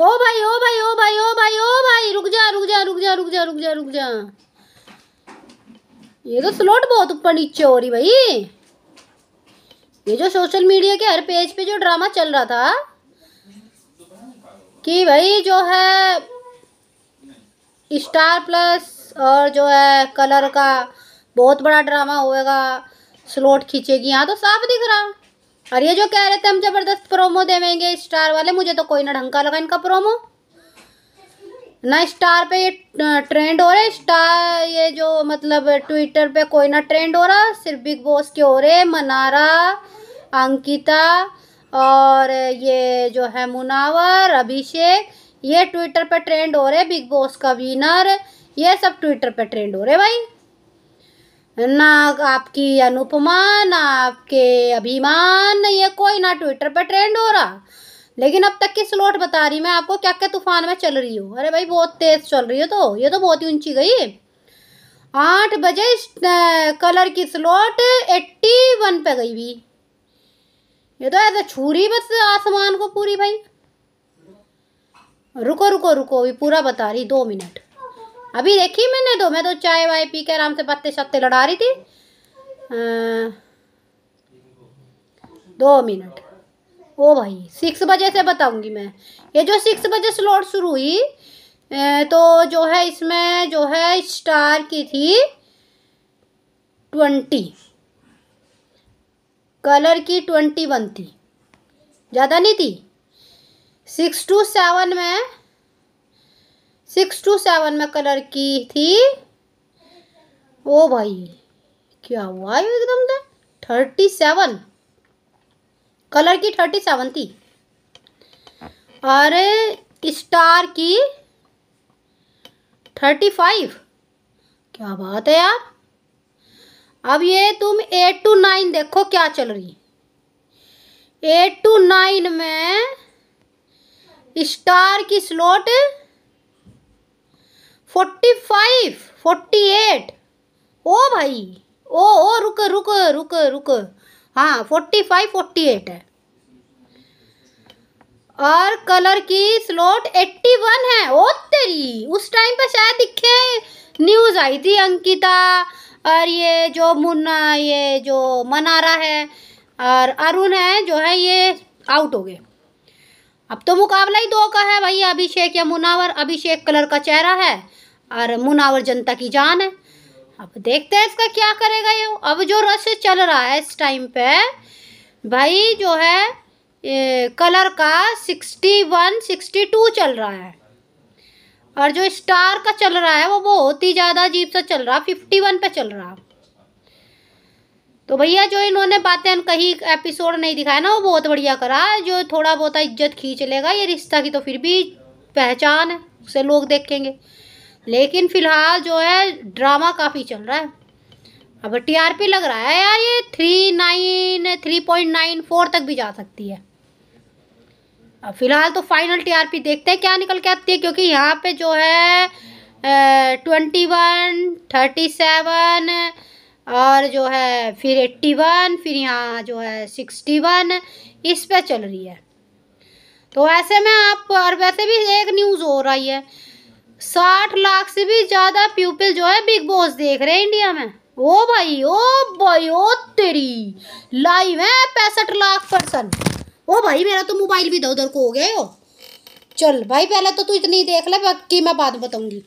ओ भाई ओ भाई ओ भाई ओ भाई ओ भाई रुक जा रुक जा रुक जा रुक जा रुक जा रुक जा ये तो स्लोट बहुत ऊपर नीचे हो रही भाई ये जो सोशल मीडिया के हर पेज पे जो ड्रामा चल रहा था कि भाई जो है स्टार प्लस और जो है कलर का बहुत बड़ा ड्रामा होएगा स्लोट खींचेगी यहाँ तो साफ दिख रहा और ये जो कह रहे थे हम जबरदस्त प्रोमो देवेंगे स्टार वाले मुझे तो कोई ना का लगा इनका प्रोमो ना स्टार पे ये ट्रेंड हो रहा है स्टार ये जो मतलब ट्विटर पे कोई ना ट्रेंड हो रहा सिर्फ बिग बॉस के हो रहे मनारा अंकिता और ये जो है मुनावर अभिषेक ये ट्विटर पे ट्रेंड हो रहे बिग बॉस का विनर ये सब ट्विटर पे ट्रेंड हो रहे भाई ना आपकी अनुपमा ना आपके अभिमान ये कोई ना ट्विटर पर ट्रेंड हो रहा लेकिन अब तक की स्लोट बता रही मैं आपको क्या क्या तूफान में चल रही हूँ अरे भाई बहुत तेज चल रही हो तो ये तो बहुत ही ऊंची गई आठ बजे कलर की स्लोट एट्टी वन पे गई भी ये तो ऐसे छूरी बस आसमान को पूरी भाई रुको रुको रुको अभी पूरा बता रही दो मिनट अभी देखी मैंने तो मैं तो चाय वाय पी के आराम से पत्ते सत्ते लड़ा रही थी दो मिनट ओ भाई सिक्स बजे से बताऊंगी मैं ये जो सिक्स बजे स्लॉट शुरू हुई तो जो है इसमें जो है स्टार की थी ट्वेंटी कलर की ट्वेंटी वन थी ज़्यादा नहीं थी सिक्स टू सेवन में सिक्स टू सेवन में कलर की थी ओ भाई क्या हुआ ये एकदम से थर्टी सेवन कलर की थर्टी सेवन थी और स्टार की थर्टी फाइव क्या बात है यार अब ये तुम एट टू नाइन देखो क्या चल रही एट टू नाइन में स्टार की slot forty five forty eight ओ भाई ओ ओ रुक रुक रुक रुक हाँ फोर्टी फाइव फोर्टी एट है और कलर की स्लॉट एट्टी वन है ओ तेरी उस टाइम पे शायद दिखे न्यूज़ आई थी अंकिता और ये जो मुन्ना ये जो मनारा है और अरुण है जो है ये आउट हो गए अब तो मुकाबला ही दो का है भाई अभिषेक या मुनावर अभिषेक कलर का चेहरा है और मुनावर जनता की जान है अब देखते हैं इसका क्या करेगा ये अब जो रस चल रहा है इस टाइम पे भाई जो है ए, कलर का सिक्सटी वन सिक्सटी टू चल रहा है और जो स्टार का चल रहा है वो बहुत ही ज़्यादा अजीब सा चल रहा है फिफ्टी वन पे चल रहा है तो भैया जो इन्होंने बातें कहीं एपिसोड नहीं दिखाया ना वो बहुत बढ़िया करा जो थोड़ा बहुत इज्जत खींच लेगा ये रिश्ता की तो फिर भी पहचान है उसे लोग देखेंगे लेकिन फिलहाल जो है ड्रामा काफ़ी चल रहा है अब टीआरपी लग रहा है यार ये three nine three point nine four तक भी जा सकती है अब फिलहाल तो फाइनल टीआरपी देखते हैं क्या निकल के आती है क्योंकि यहाँ पे जो है ट्वेंटी वन थर्टी सेवन और जो है फिर एट्टी वन फिर यहाँ जो है सिक्सटी वन इस पर चल रही है तो ऐसे में आप और वैसे भी एक न्यूज़ हो रही है साठ लाख से भी ज़्यादा पीपल जो है बिग बॉस देख रहे हैं इंडिया में ओ भाई ओ भाई ओ तेरी लाइव है पैंसठ लाख पर्सन ओ भाई मेरा तो मोबाइल भी इधर उधर को हो गया हो चल भाई पहले तो तू इतनी देख ले बाकी मैं बाद बताऊंगी